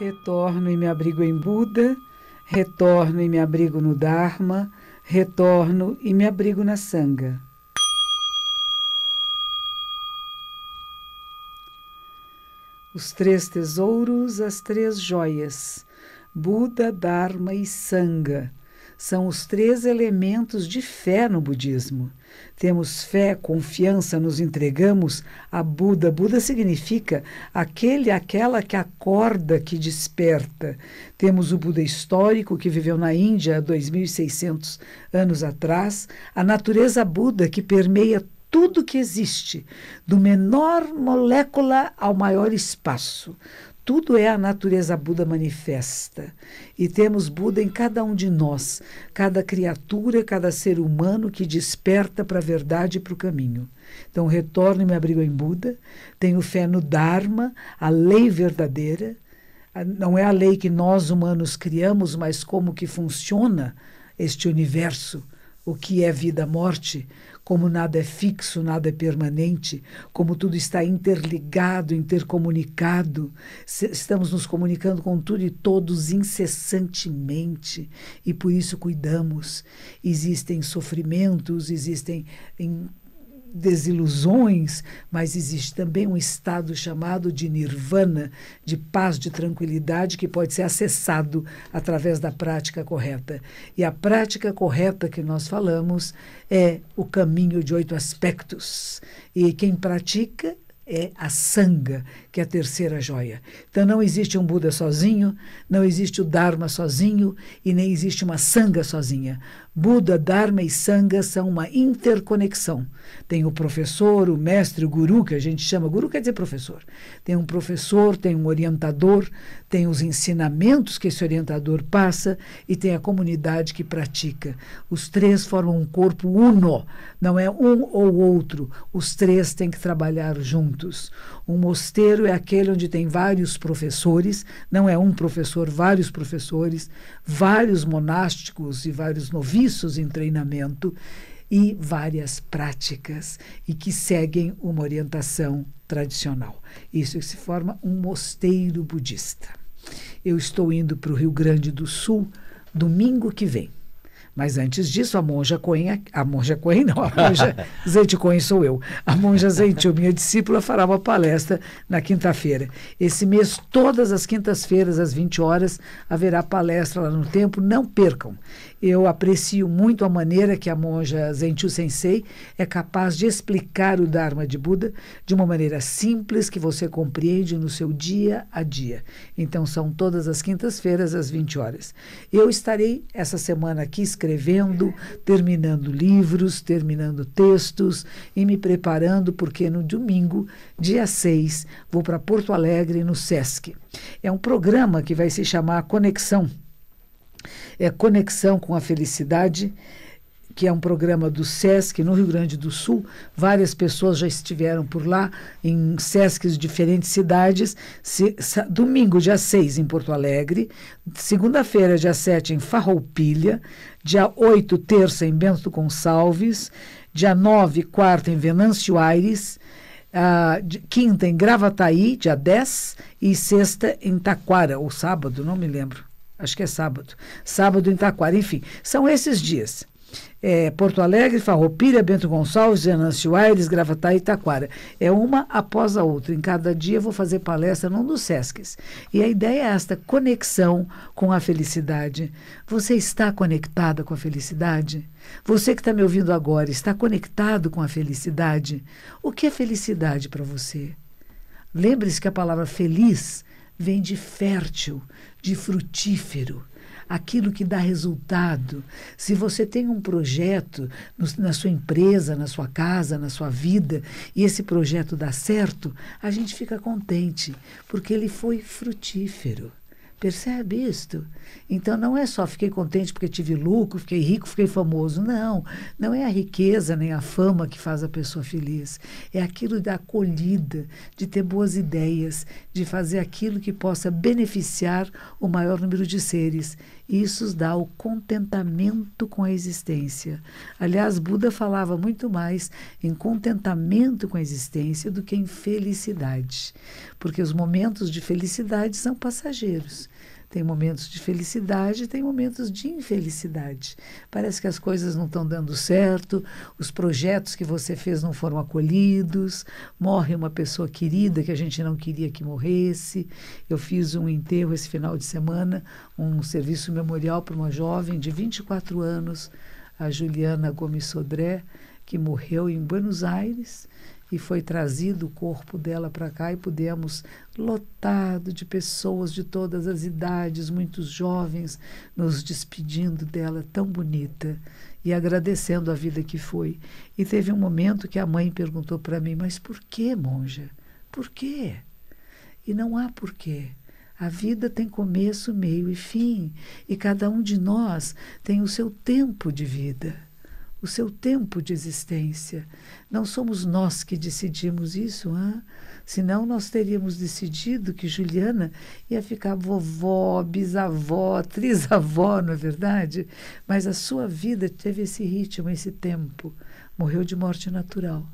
Retorno e me abrigo em Buda, retorno e me abrigo no Dharma, retorno e me abrigo na Sangha. Os três tesouros, as três joias, Buda, Dharma e Sangha, são os três elementos de fé no budismo. Temos fé, confiança, nos entregamos a Buda. Buda significa aquele, aquela que acorda, que desperta. Temos o Buda histórico, que viveu na Índia 2.600 anos atrás, a natureza Buda, que permeia tudo que existe, do menor molécula ao maior espaço tudo é a natureza Buda manifesta. E temos Buda em cada um de nós, cada criatura, cada ser humano que desperta para a verdade e para o caminho. Então, retorno e me abrigo em Buda, tenho fé no Dharma, a lei verdadeira. Ah, não é a lei que nós humanos criamos, mas como que funciona este universo, o que é vida-morte, como nada é fixo, nada é permanente, como tudo está interligado, intercomunicado, estamos nos comunicando com tudo e todos incessantemente e por isso cuidamos. Existem sofrimentos, existem desilusões, mas existe também um estado chamado de nirvana, de paz, de tranquilidade, que pode ser acessado através da prática correta. E a prática correta que nós falamos é o caminho de oito aspectos. E quem pratica é a sanga, que é a terceira joia. Então não existe um Buda sozinho, não existe o Dharma sozinho e nem existe uma sanga sozinha. Buda, Dharma e Sangha são uma interconexão. Tem o professor, o mestre, o guru, que a gente chama. Guru quer dizer professor. Tem um professor, tem um orientador, tem os ensinamentos que esse orientador passa e tem a comunidade que pratica. Os três formam um corpo uno, não é um ou outro. Os três têm que trabalhar juntos. Um mosteiro é aquele onde tem vários professores, não é um professor, vários professores, vários monásticos e vários noviços serviços em treinamento e várias práticas e que seguem uma orientação tradicional. Isso se forma um mosteiro budista. Eu estou indo para o Rio Grande do Sul domingo que vem. Mas antes disso, a monja Coen, a monja Coen não, a monja Zeite Coen sou eu. A monja Zeitil, minha discípula, fará uma palestra na quinta-feira. Esse mês, todas as quintas-feiras, às 20 horas, haverá palestra lá no tempo. Não percam. Eu aprecio muito a maneira que a monja Zenchu Sensei é capaz de explicar o Dharma de Buda de uma maneira simples que você compreende no seu dia a dia. Então, são todas as quintas-feiras, às 20 horas. Eu estarei essa semana aqui escrevendo, terminando livros, terminando textos e me preparando, porque no domingo, dia 6, vou para Porto Alegre, no SESC. É um programa que vai se chamar Conexão é Conexão com a Felicidade, que é um programa do SESC no Rio Grande do Sul. Várias pessoas já estiveram por lá, em SESCs de diferentes cidades. Se, domingo, dia 6, em Porto Alegre. Segunda-feira, dia 7, em Farroupilha. Dia 8, terça, em Bento Gonçalves. Dia 9, quarta, em Venâncio Aires. Ah, de, quinta, em Gravataí, dia 10. E sexta, em Taquara, ou sábado, não me lembro. Acho que é sábado. Sábado em Taquara. Enfim, são esses dias. É, Porto Alegre, Farroupilha, Bento Gonçalves, Venâncio Aires, Gravatá e Itaquara. É uma após a outra. Em cada dia eu vou fazer palestra num dos SESCs. E a ideia é esta, conexão com a felicidade. Você está conectada com a felicidade? Você que está me ouvindo agora, está conectado com a felicidade? O que é felicidade para você? Lembre-se que a palavra feliz vem de fértil, de frutífero, aquilo que dá resultado. Se você tem um projeto no, na sua empresa, na sua casa, na sua vida, e esse projeto dá certo, a gente fica contente, porque ele foi frutífero. Percebe isto? Então não é só fiquei contente porque tive lucro, fiquei rico, fiquei famoso. Não. Não é a riqueza nem a fama que faz a pessoa feliz. É aquilo da acolhida, de ter boas ideias, de fazer aquilo que possa beneficiar o maior número de seres. Isso dá o contentamento com a existência. Aliás, Buda falava muito mais em contentamento com a existência do que em felicidade, porque os momentos de felicidade são passageiros tem momentos de felicidade, tem momentos de infelicidade. Parece que as coisas não estão dando certo, os projetos que você fez não foram acolhidos, morre uma pessoa querida que a gente não queria que morresse. Eu fiz um enterro esse final de semana, um serviço memorial para uma jovem de 24 anos, a Juliana Gomes Sodré, que morreu em Buenos Aires e foi trazido o corpo dela para cá e pudemos, lotado de pessoas de todas as idades, muitos jovens, nos despedindo dela tão bonita e agradecendo a vida que foi. E teve um momento que a mãe perguntou para mim: Mas por que, monja? Por quê? E não há porquê. A vida tem começo, meio e fim, e cada um de nós tem o seu tempo de vida o seu tempo de existência. Não somos nós que decidimos isso, hein? senão nós teríamos decidido que Juliana ia ficar vovó, bisavó, trisavó, não é verdade? Mas a sua vida teve esse ritmo, esse tempo. Morreu de morte natural.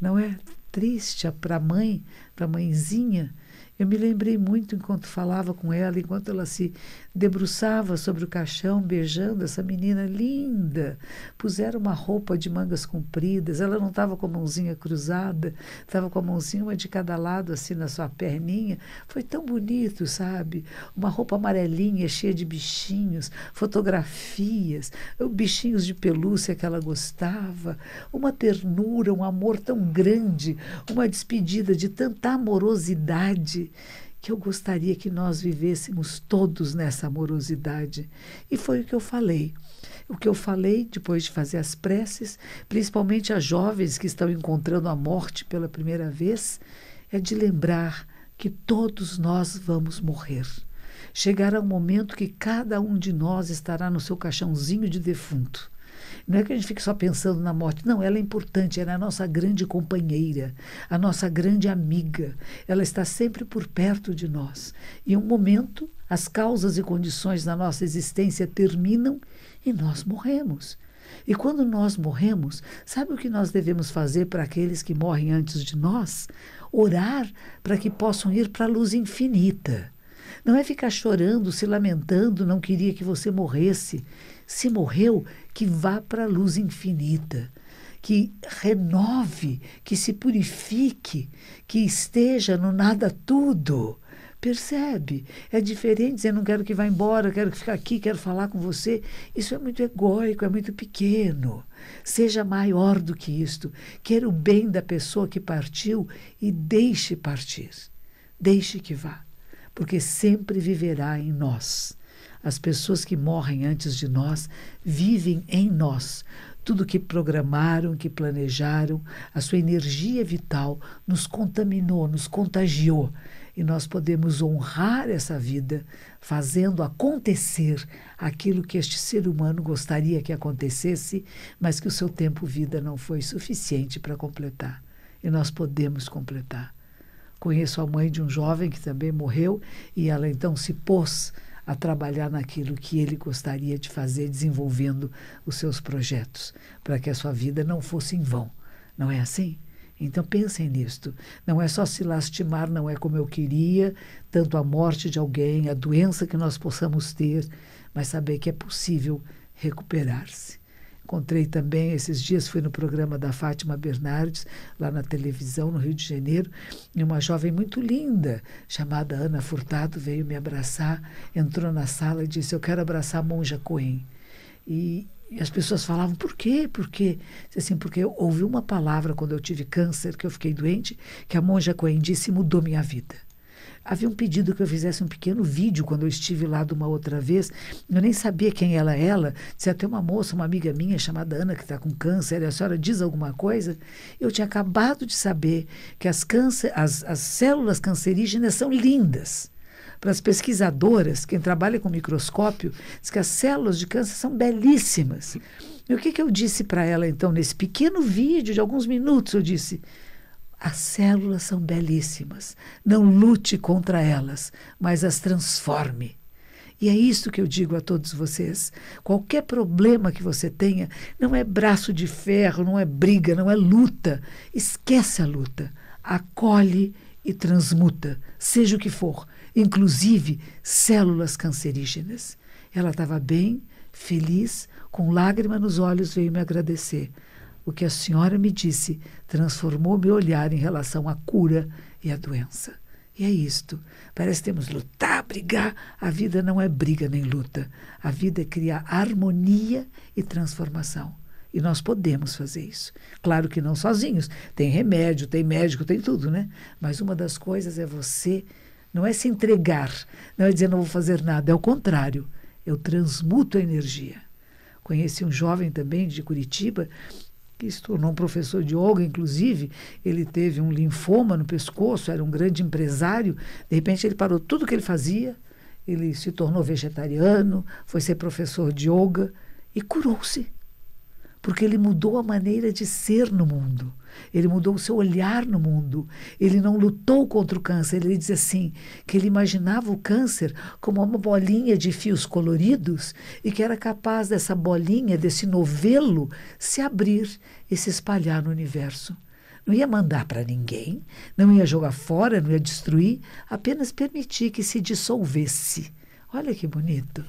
Não é triste para a mãe, para a mãezinha? Eu me lembrei muito enquanto falava com ela, enquanto ela se debruçava sobre o caixão, beijando essa menina linda. Puseram uma roupa de mangas compridas, ela não estava com a mãozinha cruzada, estava com a mãozinha uma de cada lado, assim, na sua perninha. Foi tão bonito, sabe? Uma roupa amarelinha, cheia de bichinhos, fotografias, bichinhos de pelúcia que ela gostava, uma ternura, um amor tão grande, uma despedida de tanta amorosidade que eu gostaria que nós vivêssemos todos nessa amorosidade. E foi o que eu falei. O que eu falei depois de fazer as preces, principalmente as jovens que estão encontrando a morte pela primeira vez, é de lembrar que todos nós vamos morrer. Chegará um momento que cada um de nós estará no seu caixãozinho de defunto. Não é que a gente fique só pensando na morte. Não, ela é importante, ela é a nossa grande companheira, a nossa grande amiga. Ela está sempre por perto de nós. E um momento, as causas e condições da nossa existência terminam e nós morremos. E quando nós morremos, sabe o que nós devemos fazer para aqueles que morrem antes de nós? Orar para que possam ir para a luz infinita. Não é ficar chorando, se lamentando, não queria que você morresse. Se morreu, que vá para a luz infinita, que renove, que se purifique, que esteja no nada tudo. Percebe? É diferente dizer, não quero que vá embora, quero ficar aqui, quero falar com você. Isso é muito egóico, é muito pequeno. Seja maior do que isto. Queira o bem da pessoa que partiu e deixe partir. Deixe que vá, porque sempre viverá em nós as pessoas que morrem antes de nós vivem em nós. Tudo que programaram, que planejaram, a sua energia vital nos contaminou, nos contagiou. E nós podemos honrar essa vida fazendo acontecer aquilo que este ser humano gostaria que acontecesse, mas que o seu tempo-vida não foi suficiente para completar. E nós podemos completar. Conheço a mãe de um jovem que também morreu e ela então se pôs a trabalhar naquilo que ele gostaria de fazer, desenvolvendo os seus projetos, para que a sua vida não fosse em vão. Não é assim? Então pensem nisto. Não é só se lastimar, não é como eu queria, tanto a morte de alguém, a doença que nós possamos ter, mas saber que é possível recuperar-se. Encontrei também, esses dias fui no programa da Fátima Bernardes, lá na televisão, no Rio de Janeiro, e uma jovem muito linda, chamada Ana Furtado, veio me abraçar, entrou na sala e disse: Eu quero abraçar a Monja Coen. E, e as pessoas falavam, por quê? Por quê? Assim, porque eu ouvi uma palavra quando eu tive câncer, que eu fiquei doente, que a Monja Coen disse mudou minha vida. Havia um pedido que eu fizesse um pequeno vídeo quando eu estive lá de uma outra vez. Eu nem sabia quem ela era ela. Se até ah, uma moça, uma amiga minha chamada Ana, que está com câncer, e a senhora diz alguma coisa. Eu tinha acabado de saber que as, câncer, as, as células cancerígenas são lindas para as pesquisadoras, quem trabalha com microscópio, diz que as células de câncer são belíssimas. E o que, que eu disse para ela, então, nesse pequeno vídeo de alguns minutos? Eu disse: as células são belíssimas. Não lute contra elas, mas as transforme. E é isso que eu digo a todos vocês. Qualquer problema que você tenha, não é braço de ferro, não é briga, não é luta. Esquece a luta. Acolhe e transmuta, seja o que for, inclusive células cancerígenas. Ela estava bem, feliz, com lágrima nos olhos, veio me agradecer. O que a senhora me disse transformou meu olhar em relação à cura e à doença. E é isto. Parece que temos lutar, ah, brigar. A vida não é briga nem luta. A vida é criar harmonia e transformação. E nós podemos fazer isso. Claro que não sozinhos. Tem remédio, tem médico, tem tudo, né? Mas uma das coisas é você não é se entregar, não é dizer não vou fazer nada, é o contrário. Eu transmuto a energia. Conheci um jovem também de Curitiba que se tornou um professor de yoga, inclusive, ele teve um linfoma no pescoço, era um grande empresário. De repente, ele parou tudo que ele fazia, ele se tornou vegetariano, foi ser professor de yoga e curou-se, porque ele mudou a maneira de ser no mundo ele mudou o seu olhar no mundo. Ele não lutou contra o câncer. Ele diz assim que ele imaginava o câncer como uma bolinha de fios coloridos e que era capaz dessa bolinha, desse novelo, se abrir e se espalhar no universo. Não ia mandar para ninguém, não ia jogar fora, não ia destruir, apenas permitir que se dissolvesse. Olha que bonito.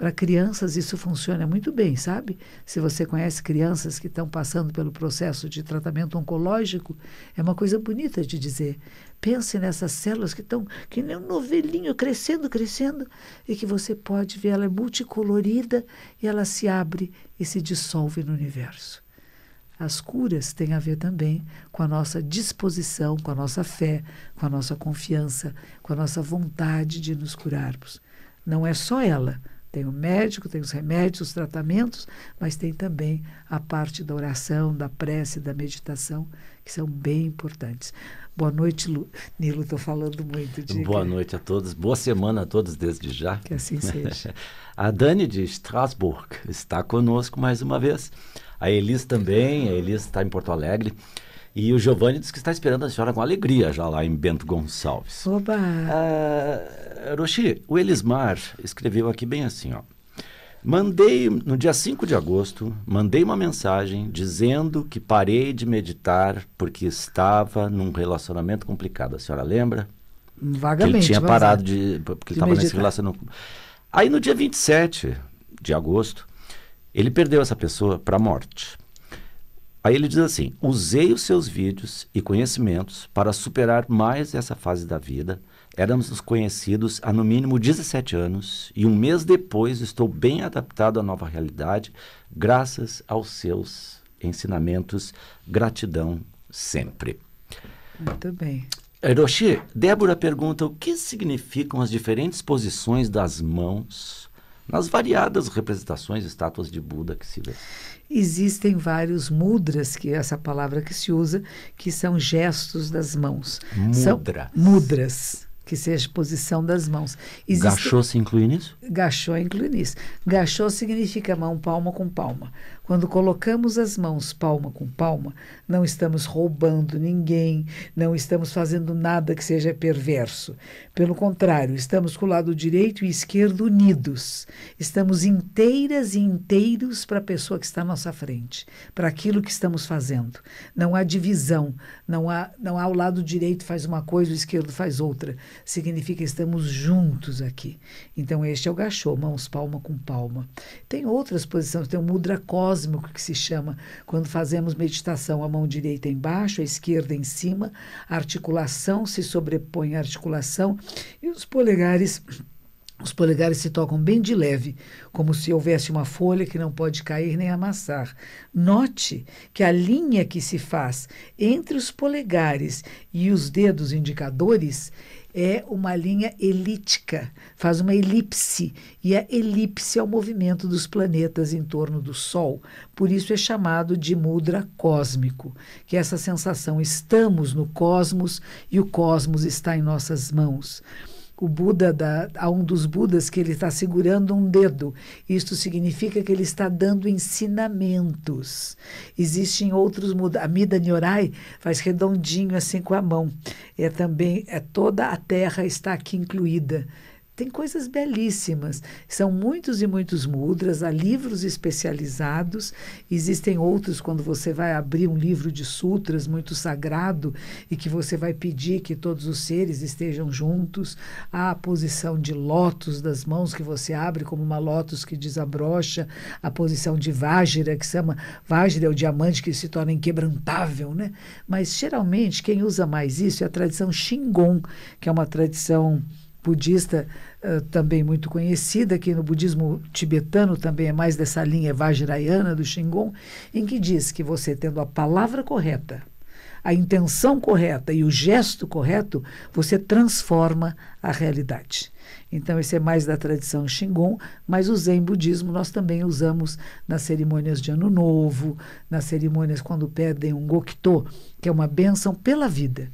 Para crianças, isso funciona muito bem, sabe? Se você conhece crianças que estão passando pelo processo de tratamento oncológico, é uma coisa bonita de dizer. Pense nessas células que estão que nem um novelinho crescendo, crescendo, e que você pode ver, ela é multicolorida e ela se abre e se dissolve no universo. As curas têm a ver também com a nossa disposição, com a nossa fé, com a nossa confiança, com a nossa vontade de nos curarmos. Não é só ela, tem o médico, tem os remédios, os tratamentos, mas tem também a parte da oração, da prece, da meditação, que são bem importantes. Boa noite, Lu. Nilo, estou falando muito. Diga. Boa noite a todos, boa semana a todos desde já. Que assim seja. a Dani de Strasbourg está conosco mais uma vez. A Elis também, a Elis está em Porto Alegre. E o Giovanni diz que está esperando a senhora com alegria já lá em Bento Gonçalves. Oba! Ah, o Elismar escreveu aqui bem assim, ó. Mandei, no dia 5 de agosto, mandei uma mensagem dizendo que parei de meditar porque estava num relacionamento complicado. A senhora lembra? Vagamente. Que ele tinha parado de. Porque ele estava nesse relacionamento. Aí no dia 27 de agosto, ele perdeu essa pessoa para a morte. Aí ele diz assim: usei os seus vídeos e conhecimentos para superar mais essa fase da vida. Éramos conhecidos há no mínimo 17 anos e um mês depois estou bem adaptado à nova realidade, graças aos seus ensinamentos. Gratidão sempre. Muito bem. Hiroshi, Débora pergunta o que significam as diferentes posições das mãos nas variadas representações estátuas de Buda que se vê existem vários mudras, que é essa palavra que se usa, que são gestos das mãos. Mudras. São mudras, que seja a posição das mãos. Existe... se inclui nisso? gachou é inclui nisso. gachou significa mão palma com palma. Quando colocamos as mãos palma com palma, não estamos roubando ninguém, não estamos fazendo nada que seja perverso. Pelo contrário, estamos com o lado direito e esquerdo unidos. Estamos inteiras e inteiros para a pessoa que está à nossa frente, para aquilo que estamos fazendo. Não há divisão, não há, não há o lado direito faz uma coisa, o esquerdo faz outra. Significa que estamos juntos aqui. Então, este é o gachô, mãos palma com palma. Tem outras posições, tem o mudra cósmico cósmico que se chama, quando fazemos meditação, a mão direita embaixo, a esquerda em cima, a articulação se sobrepõe à articulação e os polegares os polegares se tocam bem de leve, como se houvesse uma folha que não pode cair nem amassar. Note que a linha que se faz entre os polegares e os dedos indicadores é uma linha elíptica, faz uma elipse, e a elipse é o movimento dos planetas em torno do Sol. Por isso é chamado de mudra cósmico, que é essa sensação estamos no cosmos e o cosmos está em nossas mãos o Buda, da, a um dos Budas, que ele está segurando um dedo. Isto significa que ele está dando ensinamentos. Existem outros Budas. A Mida Nyorai faz redondinho assim com a mão. É também, é toda a terra está aqui incluída. Tem coisas belíssimas. São muitos e muitos mudras, há livros especializados. Existem outros quando você vai abrir um livro de sutras muito sagrado e que você vai pedir que todos os seres estejam juntos. Há a posição de lótus das mãos que você abre como uma lótus que desabrocha, a posição de vajra que se chama vajra é o diamante que se torna inquebrantável, né? Mas geralmente quem usa mais isso é a tradição Shingon, que é uma tradição budista uh, também muito conhecida, que no budismo tibetano também é mais dessa linha vajrayana do Shingon, em que diz que você tendo a palavra correta, a intenção correta e o gesto correto, você transforma a realidade. Então, esse é mais da tradição Shingon, mas o Zen budismo nós também usamos nas cerimônias de Ano Novo, nas cerimônias quando pedem um Gokto, que é uma bênção pela vida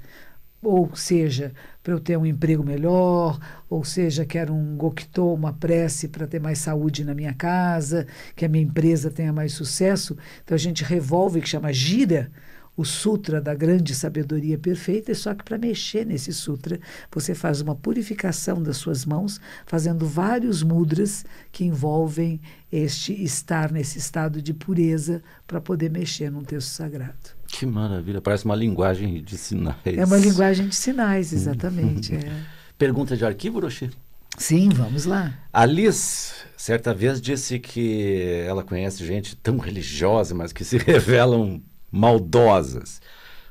ou seja, para eu ter um emprego melhor, ou seja, quero um goktô uma prece para ter mais saúde na minha casa, que a minha empresa tenha mais sucesso. Então a gente revolve, que chama gira, o sutra da grande sabedoria perfeita, só que para mexer nesse sutra, você faz uma purificação das suas mãos, fazendo vários mudras que envolvem este estar nesse estado de pureza para poder mexer num texto sagrado. Que maravilha, parece uma linguagem de sinais. É uma linguagem de sinais, exatamente. Uhum. é. Pergunta de arquivo, Rocher? Sim, vamos lá. Alice, certa vez, disse que ela conhece gente tão religiosa, mas que se revelam maldosas.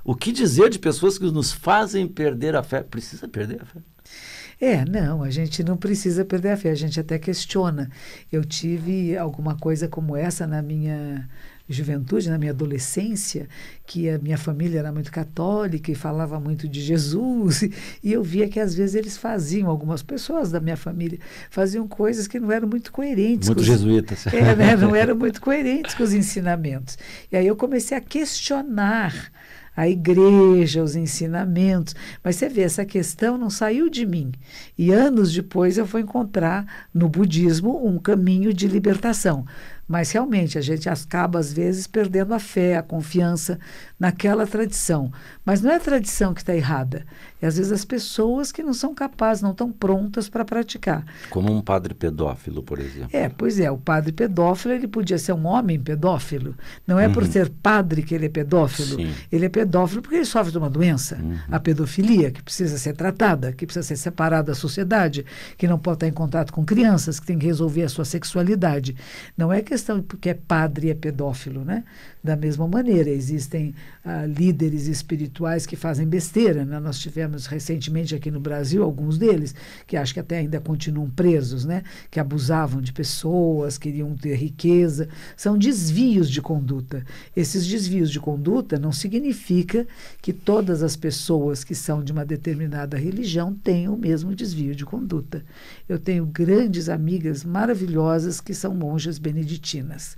O que dizer de pessoas que nos fazem perder a fé? Precisa perder a fé? É, não, a gente não precisa perder a fé, a gente até questiona. Eu tive alguma coisa como essa na minha juventude, na minha adolescência, que a minha família era muito católica e falava muito de Jesus, e, eu via que às vezes eles faziam, algumas pessoas da minha família faziam coisas que não eram muito coerentes. Muito com os, jesuítas. É, né? não eram muito coerentes com os ensinamentos. E aí eu comecei a questionar a igreja, os ensinamentos. Mas você vê, essa questão não saiu de mim. E anos depois eu vou encontrar no budismo um caminho de libertação. Mas realmente a gente acaba, às vezes, perdendo a fé, a confiança naquela tradição. Mas não é a tradição que está errada, e às vezes as pessoas que não são capazes, não estão prontas para praticar. Como um padre pedófilo, por exemplo. É, pois é, o padre pedófilo, ele podia ser um homem pedófilo. Não é uhum. por ser padre que ele é pedófilo. Sim. Ele é pedófilo porque ele sofre de uma doença, uhum. a pedofilia, que precisa ser tratada, que precisa ser separada da sociedade, que não pode estar em contato com crianças, que tem que resolver a sua sexualidade. Não é questão porque é padre e é pedófilo, né? Da mesma maneira, existem ah, líderes espirituais que fazem besteira. Né? Nós tivemos recentemente aqui no Brasil alguns deles que acho que até ainda continuam presos, né? que abusavam de pessoas, queriam ter riqueza. São desvios de conduta. Esses desvios de conduta não significa que todas as pessoas que são de uma determinada religião tenham o mesmo desvio de conduta. Eu tenho grandes amigas maravilhosas que são monjas beneditinas.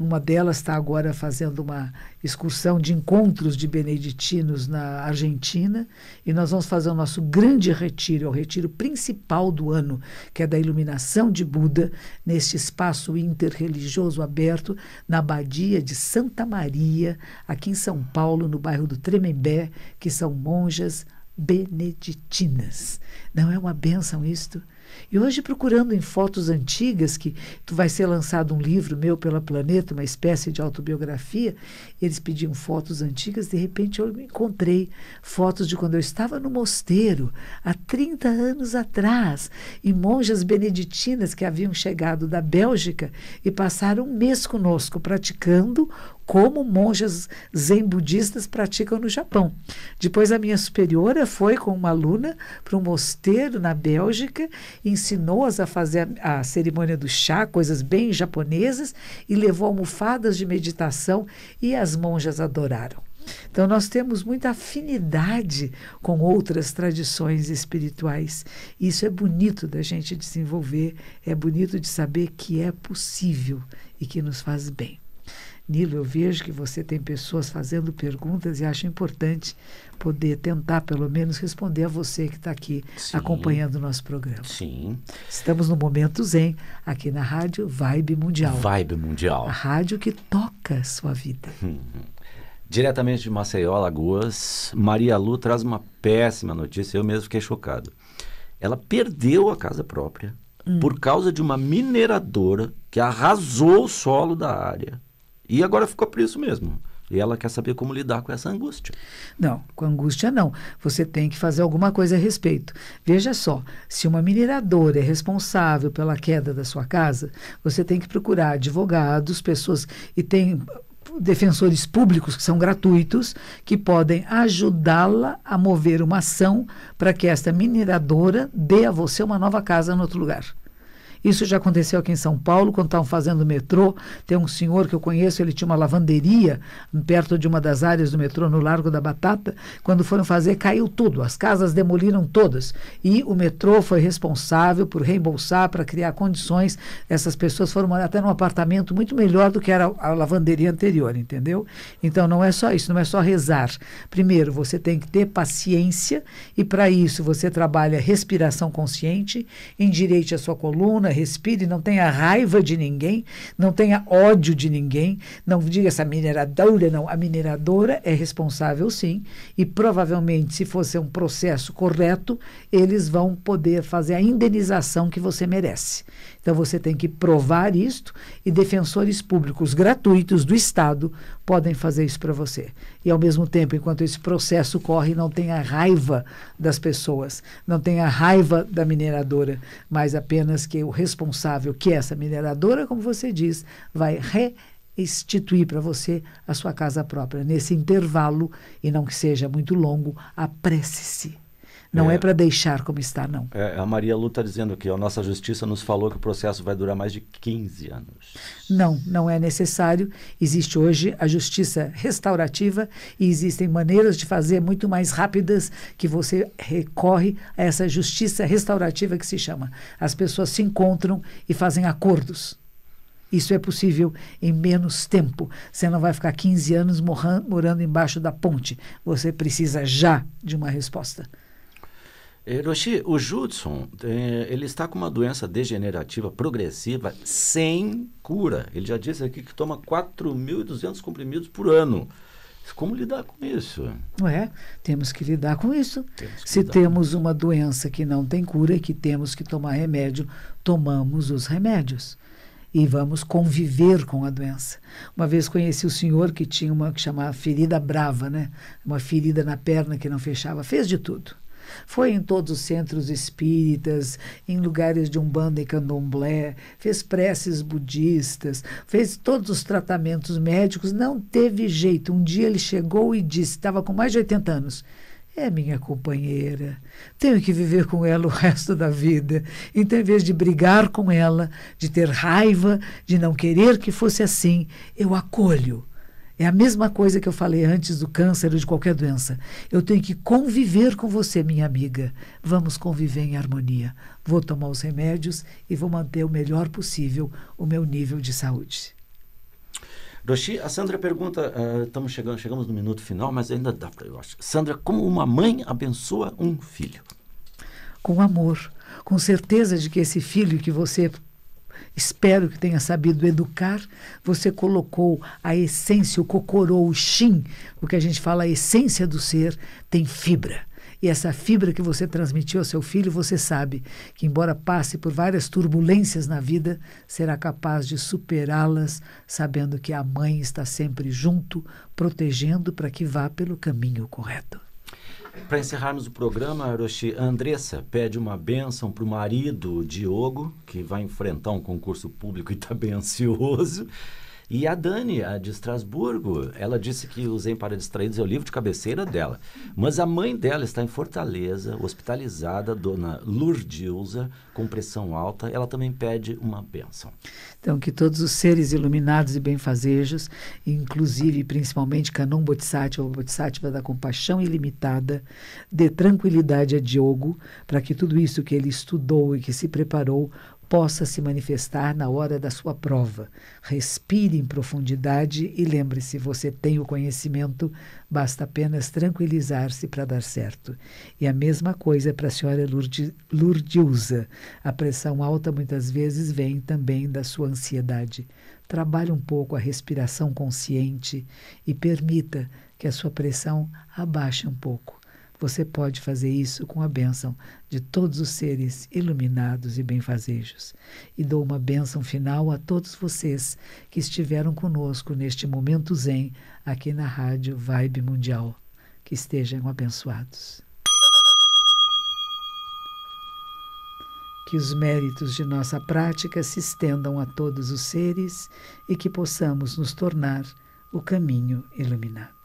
Uma delas está agora fazendo uma excursão de encontros de beneditinos na Argentina e nós vamos fazer o nosso grande retiro, é o retiro principal do ano, que é da iluminação de Buda, neste espaço interreligioso aberto na abadia de Santa Maria, aqui em São Paulo, no bairro do Tremembé, que são monjas beneditinas. Não é uma bênção isto? E hoje, procurando em fotos antigas, que tu vai ser lançado um livro meu pela Planeta, uma espécie de autobiografia, eles pediam fotos antigas, de repente eu encontrei fotos de quando eu estava no mosteiro, há 30 anos atrás, e monjas beneditinas que haviam chegado da Bélgica e passaram um mês conosco, praticando como monjas zen budistas praticam no Japão. Depois, a minha superiora foi com uma aluna para um mosteiro na Bélgica, ensinou-as a fazer a, a cerimônia do chá, coisas bem japonesas, e levou almofadas de meditação e as monjas adoraram. Então, nós temos muita afinidade com outras tradições espirituais. Isso é bonito da gente desenvolver, é bonito de saber que é possível e que nos faz bem. Nilo, eu vejo que você tem pessoas fazendo perguntas e acho importante poder tentar, pelo menos, responder a você que está aqui Sim. acompanhando o nosso programa. Sim. Estamos no Momento Zen, aqui na Rádio Vibe Mundial. Vibe Mundial. A rádio que toca a sua vida. Hum. Diretamente de Maceió, Alagoas, Maria Lu traz uma péssima notícia, eu mesmo fiquei chocado. Ela perdeu a casa própria hum. por causa de uma mineradora que arrasou o solo da área e agora ficou por isso mesmo. E ela quer saber como lidar com essa angústia. Não, com angústia não. Você tem que fazer alguma coisa a respeito. Veja só, se uma mineradora é responsável pela queda da sua casa, você tem que procurar advogados, pessoas e tem defensores públicos que são gratuitos que podem ajudá-la a mover uma ação para que esta mineradora dê a você uma nova casa em outro lugar. Isso já aconteceu aqui em São Paulo, quando estavam fazendo o metrô. Tem um senhor que eu conheço, ele tinha uma lavanderia perto de uma das áreas do metrô, no Largo da Batata. Quando foram fazer, caiu tudo. As casas demoliram todas. E o metrô foi responsável por reembolsar, para criar condições. Essas pessoas foram até num apartamento muito melhor do que era a lavanderia anterior, entendeu? Então não é só isso, não é só rezar. Primeiro, você tem que ter paciência e para isso você trabalha respiração consciente, endireite a sua coluna, respire, não tenha raiva de ninguém, não tenha ódio de ninguém, não diga essa mineradora, não. A mineradora é responsável, sim, e provavelmente, se fosse um processo correto, eles vão poder fazer a indenização que você merece. Então você tem que provar isto e defensores públicos gratuitos do Estado podem fazer isso para você. E ao mesmo tempo, enquanto esse processo corre, não tenha raiva das pessoas, não tenha raiva da mineradora, mas apenas que o responsável, que é essa mineradora, como você diz, vai re instituir para você a sua casa própria. Nesse intervalo, e não que seja muito longo, apresse-se. Não é, é para deixar como está, não. É, a Maria Lu está dizendo que a nossa justiça nos falou que o processo vai durar mais de 15 anos. Não, não é necessário. Existe hoje a justiça restaurativa e existem maneiras de fazer muito mais rápidas que você recorre a essa justiça restaurativa que se chama. As pessoas se encontram e fazem acordos. Isso é possível em menos tempo. Você não vai ficar 15 anos morando embaixo da ponte. Você precisa já de uma resposta. Hiroshi, eh, o Judson, eh, ele está com uma doença degenerativa progressiva sem cura. Ele já disse aqui que toma 4.200 comprimidos por ano. Como lidar com isso? É, temos que lidar com isso. Temos Se lidar. temos uma doença que não tem cura e que temos que tomar remédio, tomamos os remédios e vamos conviver com a doença. Uma vez conheci o senhor que tinha uma que chamava ferida brava, né? Uma ferida na perna que não fechava, fez de tudo foi em todos os centros espíritas, em lugares de umbanda e candomblé, fez preces budistas, fez todos os tratamentos médicos, não teve jeito. Um dia ele chegou e disse, estava com mais de 80 anos, é minha companheira. Tenho que viver com ela o resto da vida. Então, em vez de brigar com ela, de ter raiva, de não querer que fosse assim, eu acolho é a mesma coisa que eu falei antes do câncer ou de qualquer doença. Eu tenho que conviver com você, minha amiga. Vamos conviver em harmonia. Vou tomar os remédios e vou manter o melhor possível o meu nível de saúde. Roshi, a Sandra pergunta, uh, ah, estamos chegando, chegamos no minuto final, mas ainda dá para eu acho. Sandra, como uma mãe abençoa um filho? Com amor, com certeza de que esse filho que você espero que tenha sabido educar. Você colocou a essência, o cocorô, o shin, o que a gente fala, a essência do ser, tem fibra. E essa fibra que você transmitiu ao seu filho, você sabe que, embora passe por várias turbulências na vida, será capaz de superá-las, sabendo que a mãe está sempre junto, protegendo para que vá pelo caminho correto. Para encerrarmos o programa, Aroshi, Andressa pede uma benção para o marido Diogo, que vai enfrentar um concurso público e está bem ansioso. E a Dani, a de Estrasburgo, ela disse que o Zen para Distraídos é o livro de cabeceira dela. Mas a mãe dela está em Fortaleza, hospitalizada, dona Lourdilza, com pressão alta. Ela também pede uma bênção. Então, que todos os seres iluminados e benfazejos, inclusive principalmente Canon Bodhisattva, ou Bodhisattva da compaixão ilimitada, dê tranquilidade a Diogo para que tudo isso que ele estudou e que se preparou possa se manifestar na hora da sua prova. Respire em profundidade e lembre-se: você tem o conhecimento, basta apenas tranquilizar-se para dar certo. E a mesma coisa é para a senhora Lourdes, A pressão alta muitas vezes vem também da sua ansiedade. Trabalhe um pouco a respiração consciente e permita que a sua pressão abaixe um pouco. Você pode fazer isso com a bênção de todos os seres iluminados e benfazejos. E dou uma bênção final a todos vocês que estiveram conosco neste momento zen aqui na Rádio Vibe Mundial. Que estejam abençoados. Que os méritos de nossa prática se estendam a todos os seres e que possamos nos tornar o caminho iluminado.